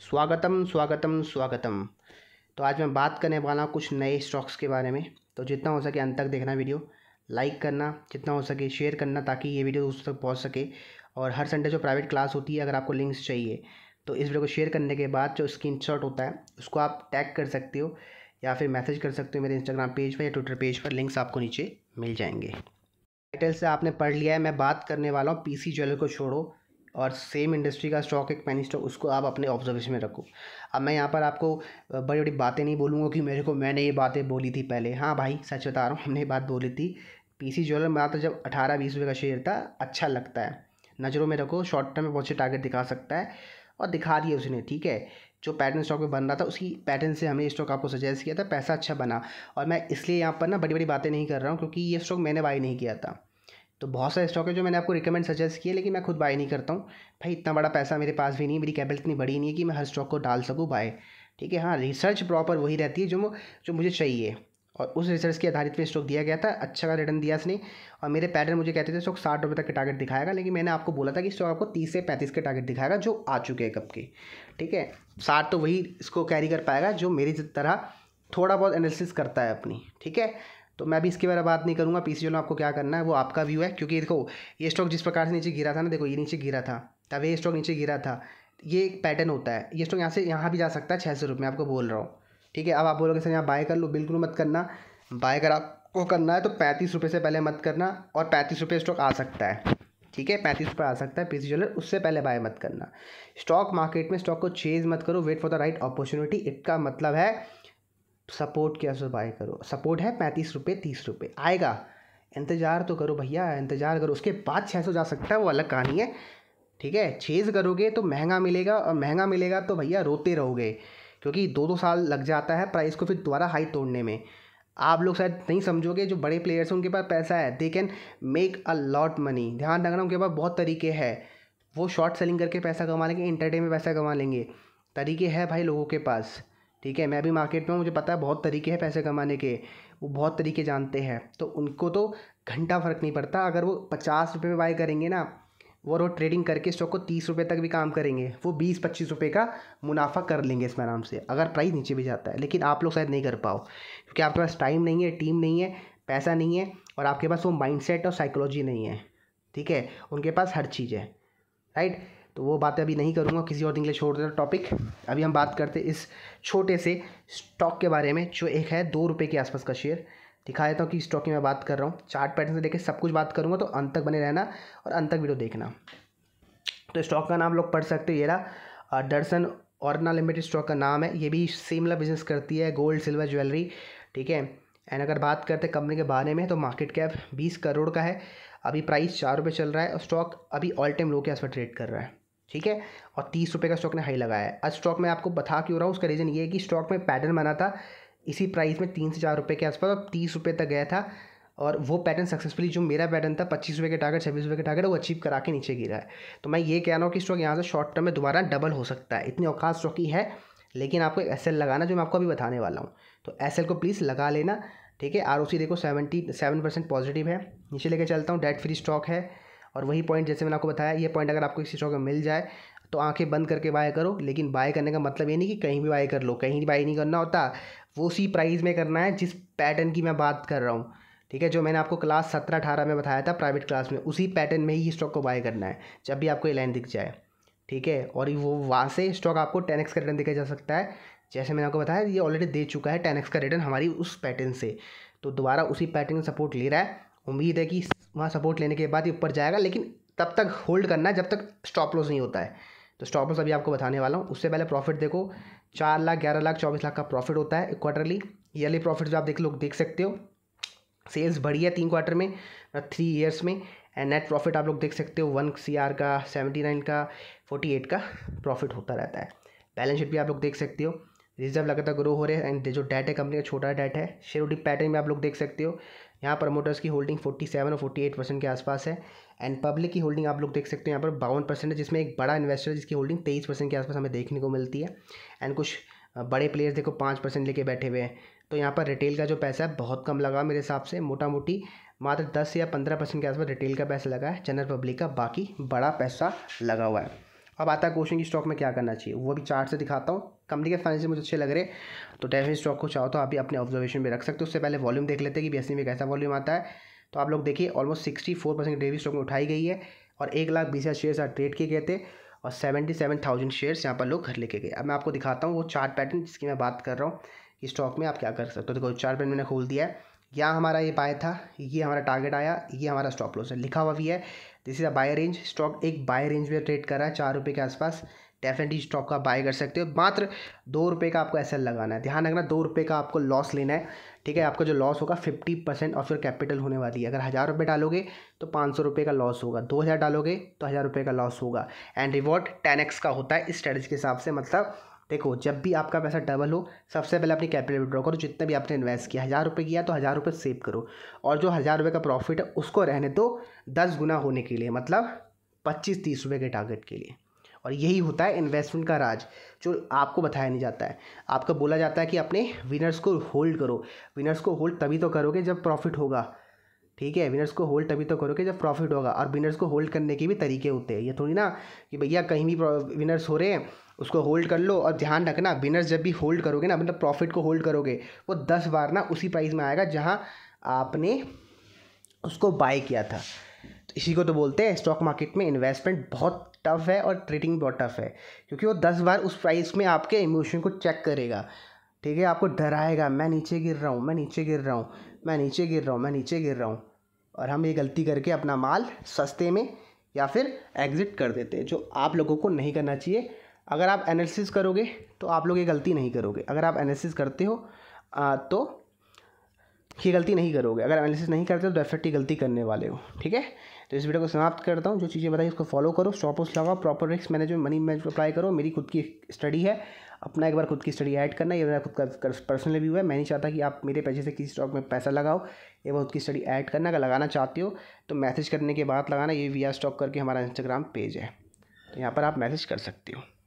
स्वागतम स्वागतम स्वागतम तो आज मैं बात करने वाला हूँ कुछ नए स्टॉक्स के बारे में तो जितना हो सके अंत तक देखना वीडियो लाइक करना जितना हो सके शेयर करना ताकि ये वीडियो दोस्तों तक पहुँच सके और हर संडे जो प्राइवेट क्लास होती है अगर आपको लिंक्स चाहिए तो इस वीडियो को शेयर करने के बाद जो स्क्रीन होता है उसको आप टैग कर सकते हो या फिर मैसेज कर सकते हो मेरे इंस्टाग्राम पेज पर या ट्विटर पेज पर लिंक्स आपको नीचे मिल जाएंगे टाइटल से आपने पढ़ लिया है मैं बात करने वाला हूँ पीसी ज्वेलर को छोड़ो और सेम इंडस्ट्री का स्टॉक एक पैनी स्टॉक उसको आप अपने ऑब्जर्वेशन में रखो अब मैं यहाँ पर आपको बड़ी बड़ी बातें नहीं बोलूँगा कि मेरे को मैंने ये बातें बोली थी पहले हाँ भाई सच बता रहा हूँ हमने ये बात बोली थी पी सी ज्वेलर में तो जब अठारह बीस रुपये का शेयर था अच्छा लगता है नज़रों में रखो शॉर्ट टर्म में बहुत से टारगेट दिखा सकता है और दिखा दिया उसने ठीक है जो पैटर्न स्टॉक में बन रहा था उसी पैटर्न से हमने स्टॉक आपको सजेस्ट किया था पैसा अच्छा बना और मैं इसलिए यहाँ पर ना बड़ी बड़ी बातें नहीं कर रहा हूँ क्योंकि ये स्टॉक मैंने बाई नहीं किया था तो बहुत सारे स्टॉक है जो मैंने आपको रिकमेंड सजेस्ट किया लेकिन मैं खुद बाय नहीं करता हूँ भाई इतना बड़ा पैसा मेरे पास भी नहीं मेरी कैपिटल इतनी बड़ी नहीं है कि मैं हर स्टॉक को डाल सकूँ बाय ठीक है हाँ रिसर्च प्रॉपर वही रहती है जो जो मुझे चाहिए और उस रिसर्च के आधारित में स्टॉक दिया गया था अच्छा का रिटर्न दिया इसने और मेरे पैटर्न मुझे कहते थे स्टॉक साठ रुपये तक के टारगेट दिखाएगा लेकिन मैंने आपको बोला था कि स्टॉक आपको तीस से पैंतीस के टारगेट दिखाएगा जो आ चुके हैं कब के ठीक है साठ तो वही इसको कैरी कर पाएगा जो मेरी तरह थोड़ा बहुत एनालिसिस करता है अपनी ठीक है तो मैं भी इसके बारे में बात नहीं करूँगा पी सी में आपको क्या करना है वो आपका व्यू है क्योंकि देखो ये स्टॉक जिस प्रकार से नीचे गिरा था ना देखो ये नीचे गिरा था तब ये स्टॉक नीचे गिरा था ये एक पैटर्न होता है ये स्टॉक यहाँ से यहाँ भी जा सकता है छः सौ रुपये आपको बोल रहा हूँ ठीक है अब आप बोलोगे सर यहाँ बाय कर लो बिल्कुल मत करना बाय कर आपको करना है तो पैंतीस रुपये से पहले मत करना और पैंतीस रुपये स्टॉक आ सकता है ठीक है पैंतीस रुपये आ सकता है पी सी ज्वेलर उससे पहले बाय मत करना स्टॉक मार्केट में स्टॉक को चेज मत करो wait for the right opportunity इसका मतलब है सपोर्ट क्या बाय करो सपोर्ट है पैंतीस रुपये तीस रुपये आएगा इंतज़ार तो करो भैया इंतज़ार करो उसके बाद छः सौ जा सकता है वो अलग कहानी है ठीक है चेज़ करोगे तो महंगा मिलेगा और महंगा मिलेगा तो भैया रोते रहोगे क्योंकि दो दो साल लग जाता है प्राइस को फिर दोबारा हाई तोड़ने में आप लोग शायद नहीं समझोगे जो बड़े प्लेयर्स हैं उनके पास पैसा है they can make a lot money ध्यान रखना उनके पास बहुत तरीके हैं वो शॉर्ट सेलिंग करके पैसा कमा लेंगे इंटरटेन में पैसा कमा लेंगे तरीके हैं भाई लोगों के पास ठीक है मैं भी मार्केट में हूँ मुझे पता है बहुत तरीके हैं पैसे कमाने के वो बहुत तरीके जानते हैं तो उनको तो घंटा फ़र्क नहीं पड़ता अगर वो पचास रुपये में बाय करेंगे ना और वो ट्रेडिंग करके स्टॉक को तीस रुपये तक भी काम करेंगे वो बीस पच्चीस रुपये का मुनाफा कर लेंगे इसमें आराम से अगर प्राइस नीचे भी जाता है लेकिन आप लोग शायद नहीं कर पाओ क्योंकि आपके पास टाइम नहीं है टीम नहीं है पैसा नहीं है और आपके पास वो माइंड और साइकोलॉजी नहीं है ठीक है उनके पास हर चीज़ है राइट तो वो बातें अभी नहीं करूँगा किसी और दिन के लिए छोड़ देता टॉपिक अभी हम बात करते इस छोटे से स्टॉक के बारे में जो एक है दो रुपये के आसपास का शेयर दिखा देता हूँ कि स्टॉक की मैं बात कर रहा हूँ चार्ट पैटर्न से लेकर सब कुछ बात करूँगा तो अंत तक बने रहना और अंत तक वीडियो देखना तो स्टॉक का नाम लोग पढ़ सकते हो ये रहा दर्शन औरना लिमिटेड स्टॉक का नाम है ये भी सिमिलर बिजनेस करती है गोल्ड सिल्वर ज्वेलरी ठीक है एंड अगर बात करते हैं कंपनी के बारे में तो मार्केट कैप बीस करोड़ का है अभी प्राइस चार रुपये चल रहा है और स्टॉक अभी ऑल टाइम लो के आसपास ट्रेड कर रहा है ठीक है और तीस रुपये का स्टॉक ने हाई लगाया है आज स्टॉक में आपको बता क्यों रहा हूँ उसका रीज़न ये है कि स्टॉक में पैटर्न बना था इसी प्राइस में तीन से चार रुपये के आसपास और तीस रुपये तक गया था और वो पैटर्न सक्सेसफुली जो मेरा पैटर्न था पच्चीस रुपये के टारगेट छब्बीस रुपये के टारगेट वो अचीव करा के नीचे गिरा है तो मैं ये कह रहा हूँ कि स्टॉक यहाँ से शॉर्ट टर्म में दोबारा डबल हो सकता है इतनी औकात स्टॉक ही है लेकिन आपको एस एस लगाना जो मैं आपको अभी बताने वाला हूँ तो एस को प्लीज़ लगा लेना ठीक है आर देखो सेवेंटी सेवन परसेंट पॉजिटिव है नीचे लेके चलता हूँ डेट फ्री स्टॉक है और वही पॉइंट जैसे मैंने आपको बताया ये पॉइंट अगर आपको किसी स्टॉक में मिल जाए तो आंखें बंद करके बाय करो लेकिन बाय करने का मतलब ये नहीं कि कहीं भी बाय कर लो कहीं भी बाय नहीं करना होता वो उसी प्राइस में करना है जिस पैटर्न की मैं बात कर रहा हूँ ठीक है जो मैंने आपको क्लास सत्रह अठारह में बताया था प्राइवेट क्लास में उसी पैटर्न में ही स्टॉक को बाय करना है जब भी आपको ये लाइन दिख जाए ठीक है और वो वहाँ से स्टॉक आपको टेन एक्स का रिटर्न देखा जा सकता है जैसे मैंने आपको बताया ये ऑलरेडी दे चुका है टेन एक्स का रिटर्न हमारी उस पैटर्न से तो दोबारा उसी पैटर्न में सपोर्ट ले रहा है उम्मीद है कि वहाँ सपोर्ट लेने के बाद ही ऊपर जाएगा लेकिन तब तक होल्ड करना है जब तक स्टॉप लॉस नहीं होता है तो स्टॉप लॉस अभी आपको बताने वाला हूँ उससे पहले प्रॉफिट देखो चार लाख ग्यारह लाख चौबीस लाख का प्रॉफिट होता है क्वार्टरली ईयरली प्रॉफिट जो आप देख लोग देख सकते हो सेल्स बढ़ी है तीन क्वार्टर में थ्री ईयर्स में एंड नेट प्रॉफिट आप लोग देख सकते हो वन सी आर का सेवेंटी नाइन का फोर्टी एट का प्रॉफिट होता रहता है बैलेंस शीट भी आप लोग देख सकते हो रिजर्व लगातार ग्रो हो रहे हैं एंड जो डेट है कंपनी का छोटा डेट है शेयर होल्डिंग पैटर्न में आप लोग देख सकते हो यहाँ प्रमोटर्स की होल्डिंग 47 और 48 परसेंट के आसपास है एंड पब्लिक की होल्डिंग आप लोग देख सकते हो यहाँ पर बावन परसेंट है जिसमें एक बड़ा इन्वेस्टर जिसकी होल्डिंग तेईस परसेंट के आसपास हमें देखने को मिलती है एंड कुछ बड़े प्लेयर्स देखो पाँच परसेंट लेके बैठे हुए हैं तो यहाँ पर रिटेल का जो पैसा है बहुत कम लगा मेरे हिसाब से मोटा मोटी मात्र दस या पंद्रह परसेंट के आसपास रिटेल का पैसा लगा है जनरल पब्लिक का बाकी बड़ा पैसा लगा हुआ है अब आता है क्वेश्चन की स्टॉक में क्या करना चाहिए वो भी चार्ट से दिखाता हूँ कंपनी के फाइनेंशियल मुझे अच्छे लग रहे तो डेफिनेट स्टॉक को चाहो तो आप भी अपने ऑब्जर्वेशन में रख सकते हो उससे पहले वॉल्यूम देख लेते हैं कि बी e में कैसा वॉल्यूम आता है तो आप लोग देखिए ऑलमोस्ट सिक्सटी फोर परसेंट डेवी स्टॉक में उठाई गई है और एक लाख बीस हज़ार शेयर ट्रेड किए गए थे और सेवेंटी सेवन थाउजेंड शेयर्स यहाँ पर लोग घर लेके गए अब मैं आपको दिखाता हूँ वो चार्ट पैटर्न जिसकी मैं बात कर रहा हूँ कि स्टॉक में आप क्या कर सकते हो देखो चार्ट पैटर्न मैंने खोल दिया है यहाँ हमारा ये पाया था ये हमारा टारगेट आया ये हमारा स्टॉप लॉस है लिखा हुआ भी है this is a buy range stock एक बाय रेंज में ट्रेड कर रहा है चार रुपये के आसपास डेफिनेटली स्टॉक का बाय कर सकते हो मात्र दो रुपये का आपको ऐसा लगाना है ध्यान रखना दो रुपये का आपको लॉस लेना है ठीक है आपका जो लॉस होगा fifty percent of your capital होने वाली है अगर हज़ार रुपये डालोगे तो पाँच सौ रुपये का लॉस होगा दो हज़ार डालोगे तो हज़ार रुपये का लॉस होगा एंड रिवॉर्ड टेन एक्स का होता है इस स्ट्रेटेजी के हिसाब से मतलब देखो जब भी आपका पैसा डबल हो सबसे पहले अपनी कैपिटल विड्रॉ करो जितना भी आपने इन्वेस्ट किया हज़ार रुपये किया तो हज़ार रुपये सेव करो और जो हज़ार रुपये का प्रॉफिट है उसको रहने दो तो दस गुना होने के लिए मतलब पच्चीस तीस रुपये के टारगेट के लिए और यही होता है इन्वेस्टमेंट का राज जो आपको बताया नहीं जाता है आपको बोला जाता है कि अपने विनर्स को होल्ड करो विनर्स को होल्ड तभी तो करोगे जब प्रॉफिट होगा ठीक है विनर्स को होल्ड तभी तो करोगे जब प्रॉफिट होगा और विनर्स को होल्ड करने के भी तरीके होते हैं ये थोड़ी ना कि भैया कहीं भी विनर्स हो रहे हैं उसको होल्ड कर लो और ध्यान रखना बिनर्स जब भी होल्ड करोगे ना मतलब प्रॉफिट को होल्ड करोगे वो दस बार ना उसी प्राइस में आएगा जहाँ आपने उसको बाय किया था तो इसी को तो बोलते हैं स्टॉक मार्केट में इन्वेस्टमेंट बहुत टफ है और ट्रेडिंग बहुत टफ है क्योंकि वो दस बार उस प्राइस में आपके इमोशन को चेक करेगा ठीक है आपको डराएगा मैं नीचे गिर रहा हूँ मैं नीचे गिर रहा हूँ मैं नीचे गिर रहा हूँ मैं नीचे गिर रहा हूँ और हम ये गलती करके अपना माल सस्ते में या फिर एग्ज़िट कर देते हैं जो आप लोगों को नहीं करना चाहिए अगर आप एनालिसिस करोगे तो आप लोग ये गलती नहीं करोगे अगर आप एनालिसिस करते हो आ, तो ये गलती नहीं करोगे अगर एनालिसिस नहीं करते हो तो डेफिनेटली गलती करने वाले हो ठीक है तो इस वीडियो को समाप्त करता हूँ जो चीज़ें बताई उसको फॉलो करो स्टॉपर्स लगाओ proper risk management money management apply करो मेरी खुद की स्टडी है अपना एक बार खुद की स्टडी ऐड करना ये मेरा खुद का पर्सनल रिव्यू है मैं नहीं चाहता कि आप मेरे पैसे से किसी स्टॉक में पैसा लगाओ ये बार खुद की स्टडी ऐड करना अगर लगाना चाहते हो तो मैसेज करने के बाद लगाना ये वी स्टॉक करके हमारा इंस्टाग्राम पेज है तो यहाँ पर आप मैसेज कर सकते हो